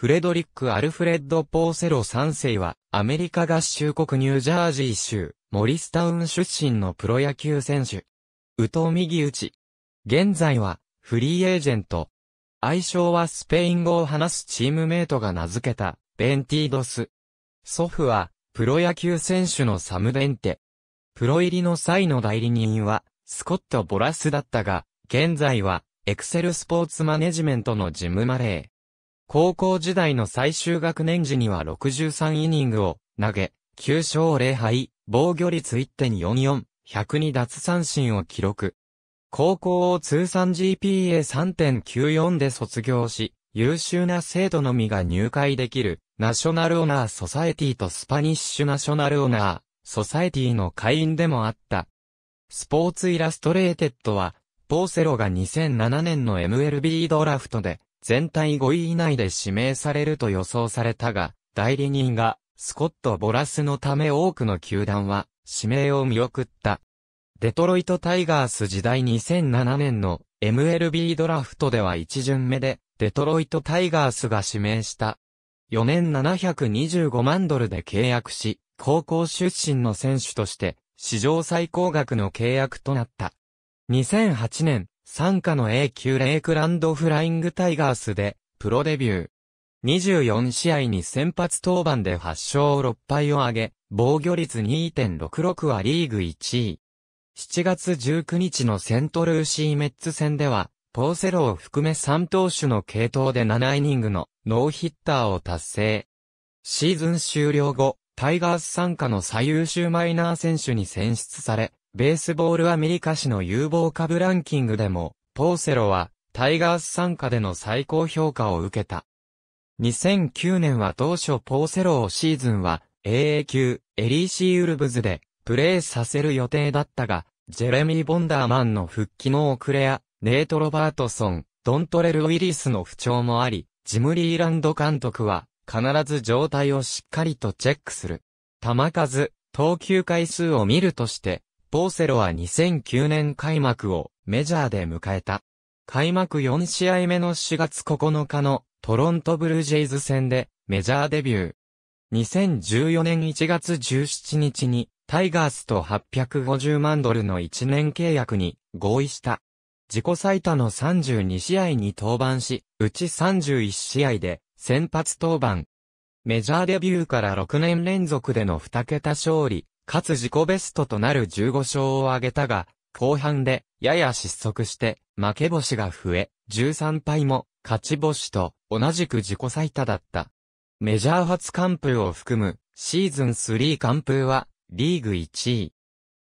フレドリック・アルフレッド・ポーセロ3世は、アメリカ合衆国ニュージャージー州、モリスタウン出身のプロ野球選手。宇藤右打ち。現在は、フリーエージェント。愛称はスペイン語を話すチームメイトが名付けた、ベンティードス。祖父は、プロ野球選手のサムベンテ。プロ入りの際の代理人は、スコット・ボラスだったが、現在は、エクセルスポーツマネジメントのジム・マレー。高校時代の最終学年時には63イニングを投げ、9勝0敗、防御率1.44、102奪三振を記録。高校を通算 GPA3.94 で卒業し、優秀な生徒のみが入会できる、ナショナルオナーソサエティとスパニッシュナショナルオナー、ソサエティの会員でもあった。スポーツイラストレーテッドは、ポーセロが2007年の MLB ドラフトで、全体5位以内で指名されると予想されたが、代理人がスコット・ボラスのため多くの球団は指名を見送った。デトロイト・タイガース時代2007年の MLB ドラフトでは1巡目でデトロイト・タイガースが指名した。4年725万ドルで契約し、高校出身の選手として史上最高額の契約となった。2008年、参加の A 級レイクランドフライングタイガースで、プロデビュー。24試合に先発登板で8勝6敗を挙げ、防御率2.66はリーグ1位。7月19日のセントルーシーメッツ戦では、ポーセロを含め3投手の系統で7イニングのノーヒッターを達成。シーズン終了後、タイガース参加の最優秀マイナー選手に選出され、ベースボールアメリカ史の有望株ランキングでも、ポーセロは、タイガース参加での最高評価を受けた。2009年は当初ポーセロをシーズンは AA 級エリーシーウルブズでプレーさせる予定だったが、ジェレミー・ボンダーマンの復帰の遅れや、ネート・ロバートソン、ドントレル・ウィリスの不調もあり、ジム・リーランド監督は必ず状態をしっかりとチェックする。球数、投球回数を見るとして、ポーセロは2009年開幕をメジャーで迎えた。開幕4試合目の4月9日のトロントブルージェイズ戦でメジャーデビュー。2014年1月17日にタイガースと850万ドルの1年契約に合意した。自己最多の32試合に登板し、うち31試合で先発登板。メジャーデビューから6年連続での2桁勝利、かつ自己ベストとなる15勝を挙げたが、後半で、やや失速して、負け星が増え、13敗も、勝ち星と、同じく自己最多だった。メジャー初完封を含む、シーズン3完封は、リーグ1位。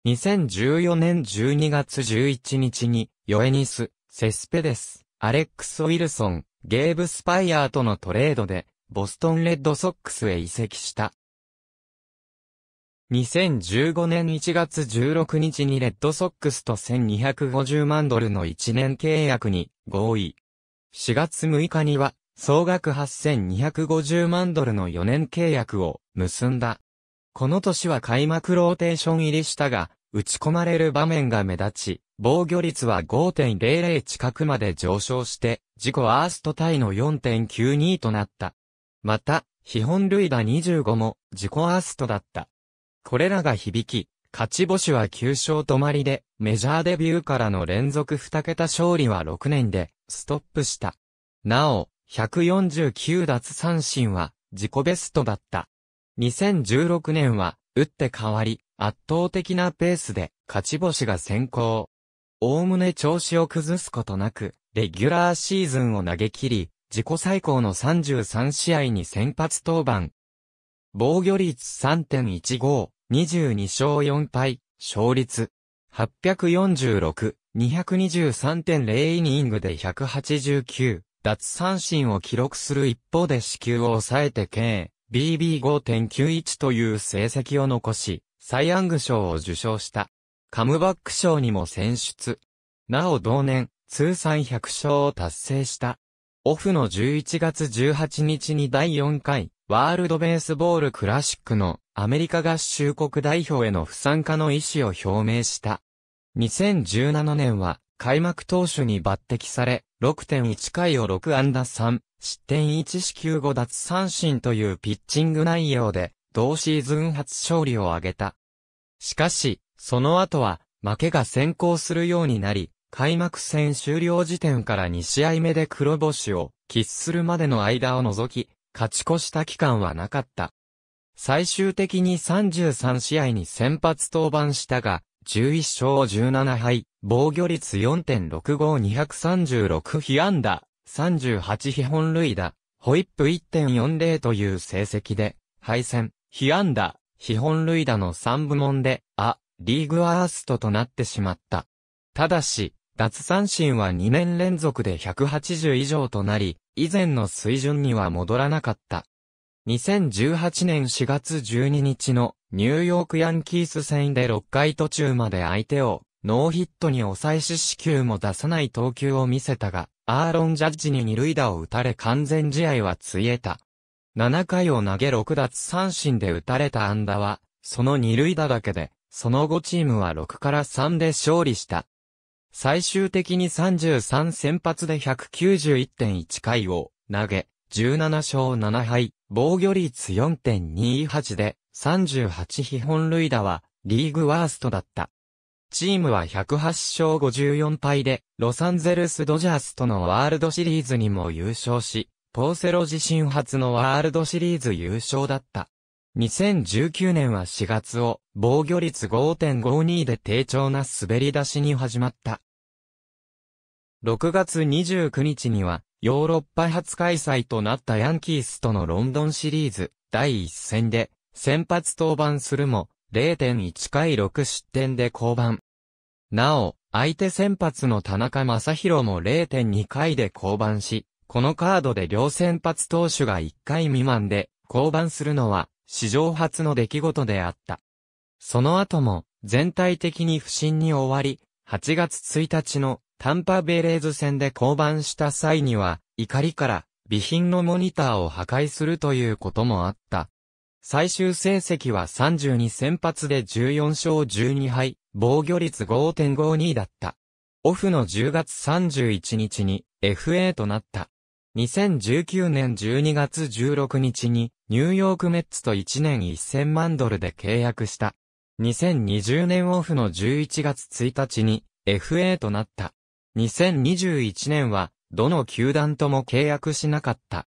2014年12月11日に、ヨエニス、セスペデス、アレックス・ウィルソン、ゲーブ・スパイアーとのトレードで、ボストン・レッドソックスへ移籍した。2015年1月16日にレッドソックスと1250万ドルの1年契約に合意。4月6日には総額8250万ドルの4年契約を結んだ。この年は開幕ローテーション入りしたが、打ち込まれる場面が目立ち、防御率は5.00近くまで上昇して、自己ワーストタイの4.92となった。また、基本類打25も自己ワーストだった。これらが響き、勝ち星は9勝止まりで、メジャーデビューからの連続2桁勝利は6年で、ストップした。なお、149奪三振は、自己ベストだった。2016年は、打って変わり、圧倒的なペースで、勝ち星が先行。おおむね調子を崩すことなく、レギュラーシーズンを投げ切り、自己最高の33試合に先発登板。防御率3.15、22勝4敗、勝率。846、223.0イニングで189、奪三振を記録する一方で支給を抑えて計、BB5.91 という成績を残し、サイ・アング賞を受賞した。カムバック賞にも選出。なお同年、通算100勝を達成した。オフの11月18日に第4回、ワールドベースボールクラシックのアメリカ合衆国代表への不参加の意思を表明した。2017年は開幕投手に抜擢され、6.1回を6安打3、失点1四球5奪三振というピッチング内容で、同シーズン初勝利を挙げた。しかし、その後は、負けが先行するようになり、開幕戦終了時点から2試合目で黒星を喫するまでの間を除き、勝ち越した期間はなかった。最終的に33試合に先発登板したが、11勝17敗、防御率4.65236被安打、38被本塁打、ホイップ1.40という成績で、敗戦、被安打、被本塁打の3部門で、あ、リーグアーストとなってしまった。ただし、奪三振は2年連続で180以上となり、以前の水準には戻らなかった。2018年4月12日のニューヨークヤンキース戦で6回途中まで相手をノーヒットに抑えし死球も出さない投球を見せたが、アーロン・ジャッジに二塁打を打たれ完全試合はついえた。7回を投げ6奪三振で打たれた安打は、その二塁打だけで、その後チームは6から3で勝利した。最終的に33先発で191.1回を投げ、17勝7敗、防御率4.28で38非本塁打はリーグワーストだった。チームは108勝54敗でロサンゼルスドジャースとのワールドシリーズにも優勝し、ポーセロ自身初のワールドシリーズ優勝だった。2019年は4月を防御率5.52で低調な滑り出しに始まった。6月29日にはヨーロッパ初開催となったヤンキースとのロンドンシリーズ第1戦で先発登板するも0.1回6失点で降板。なお、相手先発の田中正宏も0.2回で降板し、このカードで両先発投手が1回未満で降板するのは史上初の出来事であった。その後も、全体的に不振に終わり、8月1日のタンパベレーズ戦で降板した際には、怒りから備品のモニターを破壊するということもあった。最終成績は32先発で14勝12敗、防御率5.52だった。オフの10月31日に FA となった。2019年12月16日にニューヨークメッツと1年1000万ドルで契約した。2020年オフの11月1日に FA となった。2021年はどの球団とも契約しなかった。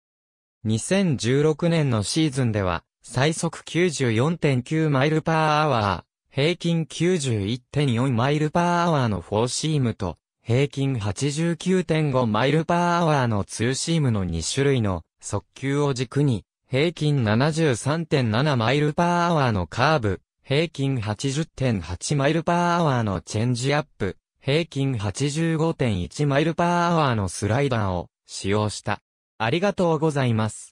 2016年のシーズンでは最速94.9マイルパーアワー、平均91.4マイルパーアワーのフォーシームと、平均89.5マイルパーアワーのツーシームの2種類の速球を軸に、平均73.7マイルパーアワーのカーブ、平均80.8マイルパーアワーのチェンジアップ、平均85.1マイルパーアワーのスライダーを使用した。ありがとうございます。